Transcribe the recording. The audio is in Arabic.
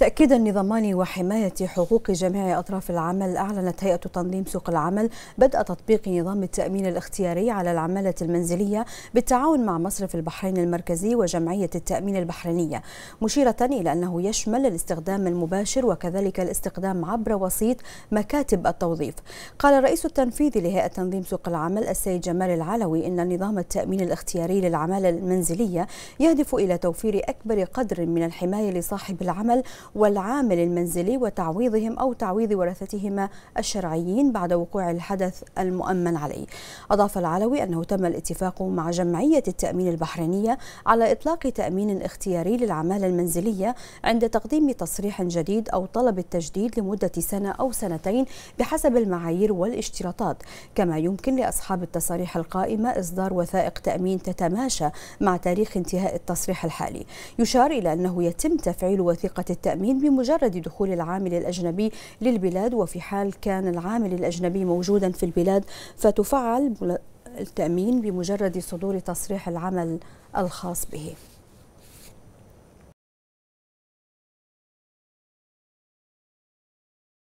تأكيدا لضمان وحماية حقوق جميع أطراف العمل أعلنت هيئة تنظيم سوق العمل بدء تطبيق نظام التأمين الاختياري على العمالة المنزلية بالتعاون مع مصرف البحرين المركزي وجمعية التأمين البحرينية مشيرة إلى أنه يشمل الاستخدام المباشر وكذلك الاستخدام عبر وسيط مكاتب التوظيف قال الرئيس التنفيذي لهيئة تنظيم سوق العمل السيد جمال العلوي إن نظام التأمين الاختياري للعمالة المنزلية يهدف إلى توفير أكبر قدر من الحماية لصاحب العمل والعامل المنزلي وتعويضهم أو تعويض ورثتهما الشرعيين بعد وقوع الحدث المؤمن عليه أضاف العلوي أنه تم الاتفاق مع جمعية التأمين البحرينية على إطلاق تأمين اختياري للعمالة المنزلية عند تقديم تصريح جديد أو طلب التجديد لمدة سنة أو سنتين بحسب المعايير والاشتراطات كما يمكن لأصحاب التصاريح القائمة إصدار وثائق تأمين تتماشى مع تاريخ انتهاء التصريح الحالي يشار إلى أنه يتم تفعيل وثيقة التأمين التأمين بمجرد دخول العامل الأجنبي للبلاد وفي حال كان العامل الأجنبي موجودا في البلاد فتفعل التأمين بمجرد صدور تصريح العمل الخاص به